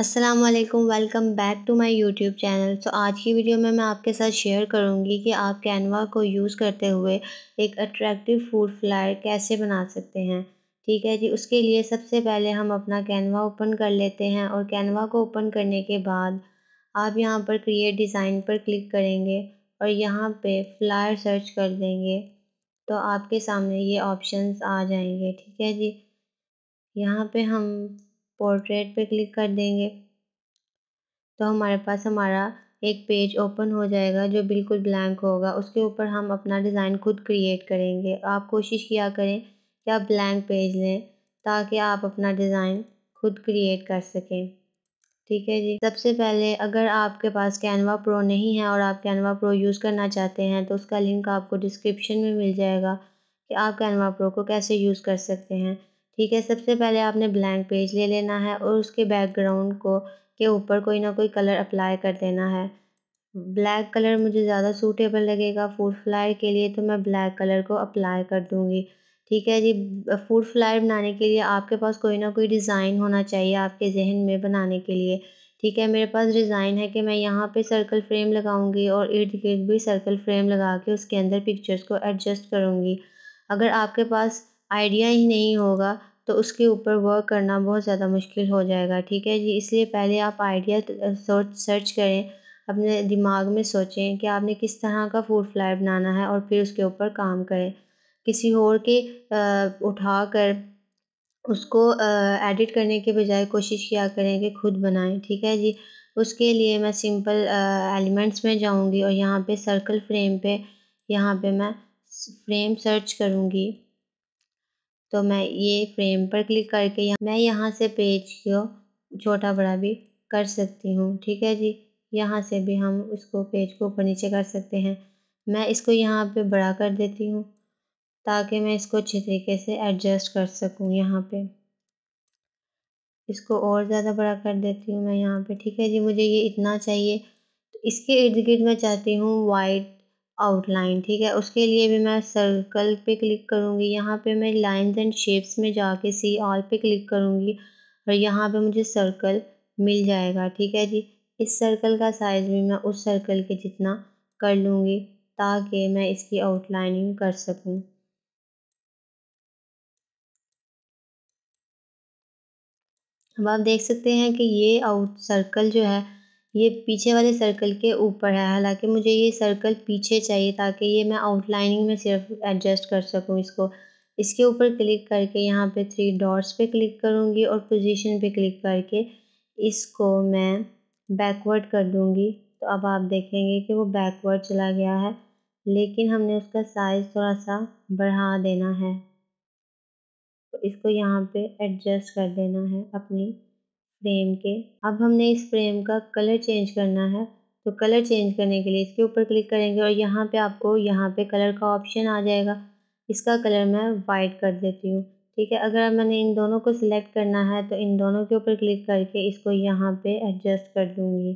Aslam welcome back to my YouTube channel so आज की video में मैं आपके साथ शेयर करूँगी कि आप कैनवा को यूज़ करते हुए एक अट्रैक्टिव फूड फ्लायर कैसे बना सकते हैं ठीक है जी उसके लिए सबसे पहले हम अपना कैनवा ओपन कर लेते हैं और कैनवा को ओपन करने के बाद आप यहाँ पर क्रिएट डिज़ाइन पर क्लिक करेंगे और यहाँ पर फ्लायर सर्च कर देंगे तो आपके सामने ये ऑप्शन आ जाएंगे ठीक है जी यहाँ पे हम पोर्ट्रेट पे क्लिक कर देंगे तो हमारे पास हमारा एक पेज ओपन हो जाएगा जो बिल्कुल ब्लैंक होगा उसके ऊपर हम अपना डिज़ाइन खुद क्रिएट करेंगे आप कोशिश किया करें कि आप ब्लैंक पेज लें ताकि आप अपना डिज़ाइन खुद क्रिएट कर सकें ठीक है जी सबसे पहले अगर आपके पास कैनवा प्रो नहीं है और आप कैनवा प्रो यूज़ करना चाहते हैं तो उसका लिंक आपको डिस्क्रिप्शन में मिल जाएगा कि आप कैनवा प्रो को कैसे यूज़ कर सकते हैं ठीक है सबसे पहले आपने ब्लैंक पेज ले लेना है और उसके बैकग्राउंड को के ऊपर कोई ना कोई कलर अप्लाई कर देना है ब्लैक कलर मुझे ज़्यादा सूटेबल लगेगा फूड फ्लायर के लिए तो मैं ब्लैक कलर को अप्लाई कर दूँगी ठीक है जी फूड फ्लायर बनाने के लिए आपके पास कोई ना कोई डिज़ाइन होना चाहिए आपके जहन में बनाने के लिए ठीक है मेरे पास डिज़ाइन है कि मैं यहाँ पे सर्कल फ्रेम लगाऊंगी और इर्द गिर्द भी सर्कल फ्रेम लगा के उसके अंदर पिक्चर्स को एडजस्ट करूँगी अगर आपके पास आइडिया ही नहीं होगा तो उसके ऊपर वर्क करना बहुत ज़्यादा मुश्किल हो जाएगा ठीक है जी इसलिए पहले आप आइडिया सर्च सर्च करें अपने दिमाग में सोचें कि आपने किस तरह का फूड फ्लाई बनाना है और फिर उसके ऊपर काम करें किसी और के उठा कर उसको एडिट करने के बजाय कोशिश किया करें कि खुद बनाएं ठीक है जी उसके लिए मैं सिंपल एलिमेंट्स में जाऊंगी और यहाँ पे सर्कल फ्रेम पे यहाँ पे मैं फ्रेम सर्च करूँगी तो मैं ये फ्रेम पर क्लिक करके यहाँ मैं यहाँ से पेज को छोटा बड़ा भी कर सकती हूँ ठीक है जी यहाँ से भी हम उसको पेज को ऊपर नीचे कर सकते हैं मैं इसको यहाँ पे बड़ा कर देती हूँ ताकि मैं इसको अच्छे तरीके से एडजस्ट कर सकूँ यहाँ पे इसको और ज़्यादा बड़ा कर देती हूँ मैं यहाँ पे ठीक है जी मुझे ये इतना चाहिए तो इसके इर्द गिर्द मैं चाहती हूँ वाइट आउटलाइन ठीक है उसके लिए भी मैं सर्कल पे क्लिक करूँगी यहाँ पे मैं लाइंस एंड शेप्स में जाके सी ऑल पे क्लिक करूँगी और यहाँ पे मुझे सर्कल मिल जाएगा ठीक है जी इस सर्कल का साइज़ भी मैं उस सर्कल के जितना कर लूँगी ताकि मैं इसकी आउटलाइनिंग कर सकूँ अब आप देख सकते हैं कि ये आउट सर्कल जो है ये पीछे वाले सर्कल के ऊपर है हालांकि मुझे ये सर्कल पीछे चाहिए ताकि ये मैं आउटलाइनिंग में सिर्फ एडजस्ट कर सकूँ इसको इसके ऊपर क्लिक करके यहाँ पे थ्री डॉट्स पे क्लिक करूँगी और पोजीशन पे क्लिक करके इसको मैं बैकवर्ड कर दूँगी तो अब आप देखेंगे कि वो बैकवर्ड चला गया है लेकिन हमने उसका साइज़ थोड़ा सा बढ़ा देना है तो इसको यहाँ पे एडजस्ट कर देना है अपनी फ्रेम के अब हमने इस फ्रेम का कलर चेंज करना है तो कलर चेंज करने के लिए इसके ऊपर क्लिक करेंगे और यहाँ पे आपको यहाँ पे कलर का ऑप्शन आ जाएगा इसका कलर मैं वाइट कर देती हूँ ठीक है अगर मैंने इन दोनों को सिलेक्ट करना है तो इन दोनों के ऊपर क्लिक करके इसको यहाँ पे एडजस्ट कर दूँगी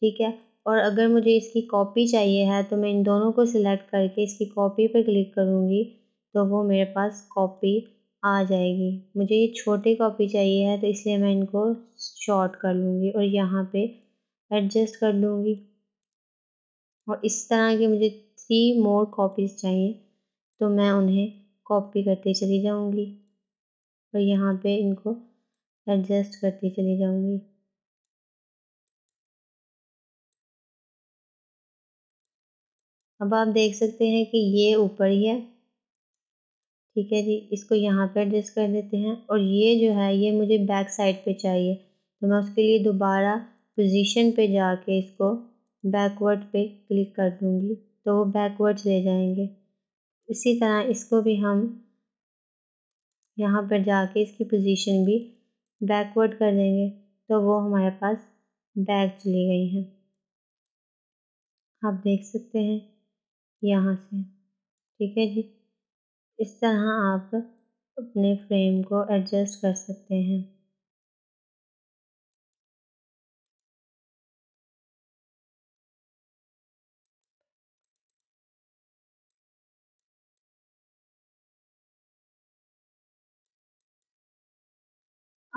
ठीक है और अगर मुझे इसकी कॉपी चाहिए है तो मैं इन दोनों को सिलेक्ट करके इसकी कॉपी पर क्लिक करूँगी तो वो मेरे पास कॉपी आ जाएगी मुझे ये छोटी कॉपी चाहिए है तो इसलिए मैं इनको शॉर्ट कर लूँगी और यहाँ पे एडजस्ट कर लूँगी और इस तरह की मुझे थ्री मोर कॉपीज़ चाहिए तो मैं उन्हें कॉपी करती चली जाऊँगी और यहाँ पे इनको एडजस्ट करती चली जाऊँगी अब आप देख सकते हैं कि ये ऊपर ही है ठीक है जी इसको यहाँ पे एडजस्ट कर देते हैं और ये जो है ये मुझे बैक साइड पे चाहिए तो मैं उसके लिए दोबारा पोजीशन पे जाके इसको बैकवर्ड पे क्लिक कर दूँगी तो वो बैकवर्ड ले जाएंगे इसी तरह इसको भी हम यहाँ पर जाके इसकी पोजीशन भी बैकवर्ड कर देंगे तो वो हमारे पास बैक चली गई हैं आप देख सकते हैं यहाँ से ठीक है जी इस तरह आप अपने फ्रेम को एडजस्ट कर सकते हैं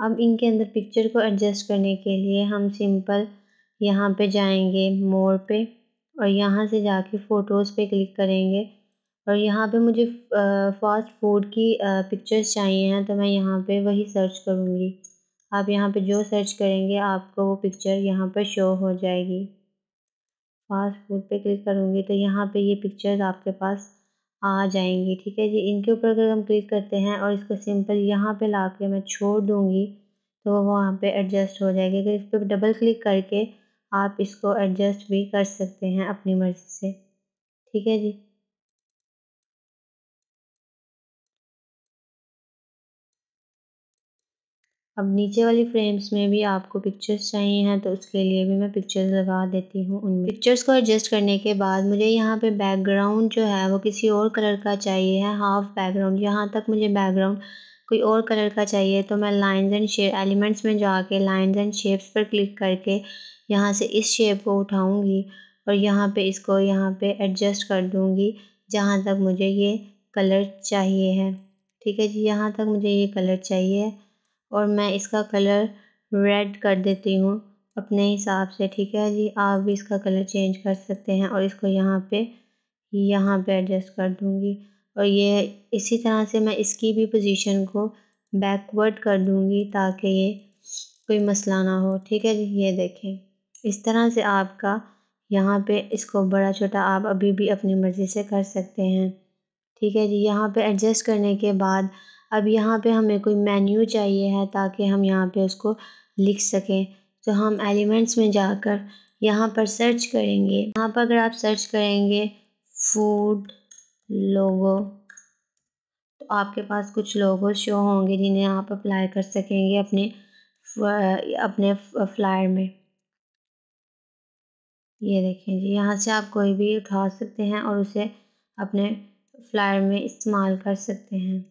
अब इनके अंदर पिक्चर को एडजस्ट करने के लिए हम सिंपल यहाँ पे जाएंगे मोर पे और यहाँ से जाके फ़ोटोज़ पे क्लिक करेंगे और यहाँ पे मुझे फ़ास्ट फूड की पिक्चर्स चाहिए हैं तो मैं यहाँ पे वही सर्च करूँगी आप यहाँ पे जो सर्च करेंगे आपको वो पिक्चर यहाँ पर शो हो जाएगी फास्ट फूड पे क्लिक करूँगी तो यहाँ पे ये पिक्चर्स आपके पास आ जाएंगी ठीक है जी इनके ऊपर अगर हम क्लिक करते हैं और इसको सिंपल यहाँ पे ला के मैं छोड़ दूँगी तो वो वहाँ पे एडजस्ट हो जाएगी अगर इस पर डबल क्लिक करके आप इसको एडजस्ट भी कर सकते हैं अपनी मर्ज़ी से ठीक है जी अब नीचे वाली फ्रेम्स में भी आपको पिक्चर्स चाहिए हैं तो उसके लिए भी मैं पिक्चर्स लगा देती हूँ उनमें पिक्चर्स को एडजस्ट करने के बाद मुझे यहाँ पे बैकग्राउंड जो है वो किसी और कलर का चाहिए है हाफ बैकग्राउंड यहाँ तक मुझे बैकग्राउंड कोई और कलर का चाहिए तो मैं लाइन्स एंड शेप एलिमेंट्स में जाके लाइन्स एंड शेप्स पर क्लिक करके यहाँ से इस शेप को उठाऊँगी और यहाँ पर इसको यहाँ पर एडजस्ट कर दूँगी जहाँ तक मुझे ये कलर चाहिए है ठीक है जी यहाँ तक मुझे ये कलर चाहिए है और मैं इसका कलर रेड कर देती हूँ अपने हिसाब से ठीक है जी आप भी इसका कलर चेंज कर सकते हैं और इसको यहाँ पे यहाँ पे एडजस्ट कर दूँगी और ये इसी तरह से मैं इसकी भी पोजीशन को बैकवर्ड कर दूँगी ताकि ये कोई मसला ना हो ठीक है जी ये देखें इस तरह से आपका यहाँ पे इसको बड़ा छोटा आप अभी भी अपनी मर्ज़ी से कर सकते हैं ठीक है जी यहाँ पे एडजस्ट करने के बाद अब यहाँ पे हमें कोई मेन्यू चाहिए है ताकि हम यहाँ पे उसको लिख सकें तो हम एलिमेंट्स में जाकर यहाँ पर सर्च करेंगे यहाँ पर अगर आप सर्च करेंगे फूड लोगो तो आपके पास कुछ लोगो शो होंगे जिन्हें आप अप्लाई कर सकेंगे अपने अपने फ्लायर में ये देखें जी यहाँ से आप कोई भी उठा सकते हैं और उसे अपने फ्लायर में इस्तेमाल कर सकते हैं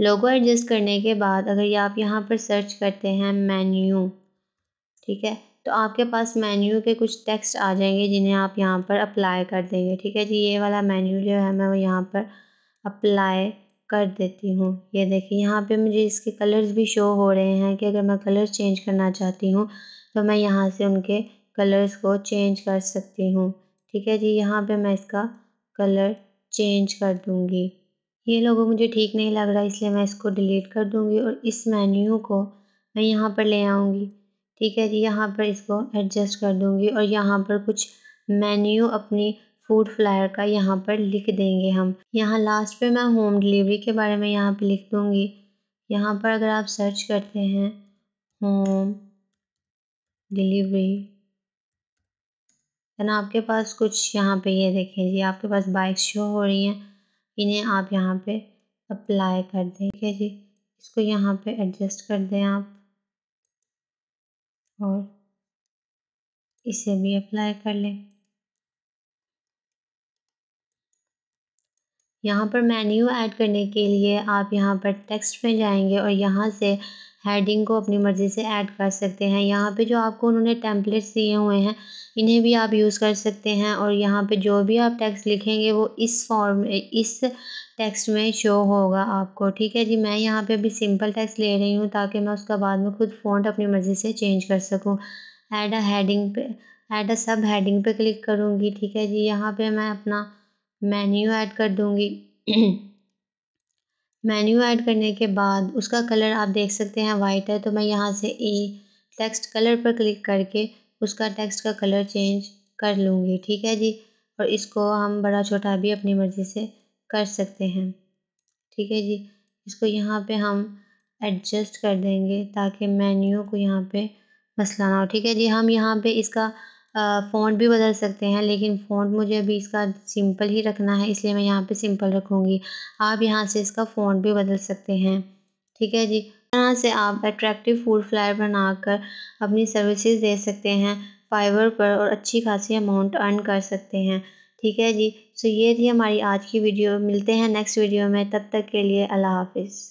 लोगो एडजस्ट करने के बाद अगर आप यहाँ पर सर्च करते हैं मेन्यू ठीक है तो आपके पास मेन्यू के कुछ टेक्स्ट आ जाएंगे जिन्हें आप यहाँ पर अप्लाई कर देंगे ठीक है जी ये वाला मेन्यू जो है मैं वो यहाँ पर अप्लाई कर देती हूँ ये देखिए यहाँ पे मुझे इसके कलर्स भी शो हो रहे हैं कि अगर मैं कलर चेंज करना चाहती हूँ तो मैं यहाँ से उनके कलर्स को चेंज कर सकती हूँ ठीक है जी यहाँ पे मैं इसका कलर चेंज कर दूँगी ये लोगों मुझे ठीक नहीं लग रहा इसलिए मैं इसको डिलीट कर दूँगी और इस मेन्यू को मैं यहाँ पर ले आऊँगी ठीक है जी यहाँ पर इसको एडजस्ट कर दूँगी और यहाँ पर कुछ मेन्यू अपनी फूड फ्लायर का यहाँ पर लिख देंगे हम यहाँ लास्ट पे मैं होम डिलीवरी के बारे में यहाँ पर लिख दूँगी यहाँ पर अगर आप सर्च करते हैं होम डिलीवरी ना आपके पास कुछ यहाँ पे ये देखें जी आपके पास बाइक शो हो रही हैं इन्हें आप यहाँ पे अप्लाई कर दें ठीक है जी इसको यहाँ पे एडजस्ट कर दें आप और इसे भी अप्लाई कर लें यहाँ पर मेन्यू ऐड करने के लिए आप यहाँ पर टेक्स्ट में जाएंगे और यहाँ से हेडिंग को अपनी मर्ज़ी से ऐड कर सकते हैं यहाँ पे जो आपको उन्होंने टेम्पलेट्स दिए हुए हैं इन्हें भी आप यूज़ कर सकते हैं और यहाँ पे जो भी आप टेक्स्ट लिखेंगे वो इस फॉर्म इस टेक्स्ट में शो होगा आपको ठीक है जी मैं यहाँ पे अभी सिंपल टेक्स्ट ले रही हूँ ताकि मैं उसका बाद में खुद फ़ॉन्ट अपनी मर्ज़ी से चेंज कर सकूँ ऐड अ हेडिंग पे ऐड अ सब हेडिंग पे क्लिक करूँगी ठीक है जी यहाँ पे मैं अपना मेन्यू ऐड कर दूँगी मेन्यू ऐड करने के बाद उसका कलर आप देख सकते हैं वाइट है तो मैं यहाँ से ए टेक्स्ट कलर पर क्लिक करके उसका टेक्स्ट का कलर चेंज कर लूँगी ठीक है जी और इसको हम बड़ा छोटा भी अपनी मर्ज़ी से कर सकते हैं ठीक है जी इसको यहाँ पे हम एडजस्ट कर देंगे ताकि मेन्यू को यहाँ पे मसला ना हो ठीक है जी हम यहाँ पे इसका फ़ॉन्ट भी बदल सकते हैं लेकिन फ़ॉन्ट मुझे अभी इसका सिंपल ही रखना है इसलिए मैं यहाँ पे सिंपल रखूँगी आप यहाँ से इसका फ़ॉन्ट भी बदल सकते हैं ठीक है जी तरह से आप अट्रैक्टिव फूड फ्लायर बनाकर अपनी सर्विसेज दे सकते हैं फाइबर पर और अच्छी खासी अमाउंट अर्न कर सकते हैं ठीक है जी सो ये थी हमारी आज की वीडियो मिलते हैं नेक्स्ट वीडियो में तब तक के लिए अल्लाह हाफिज़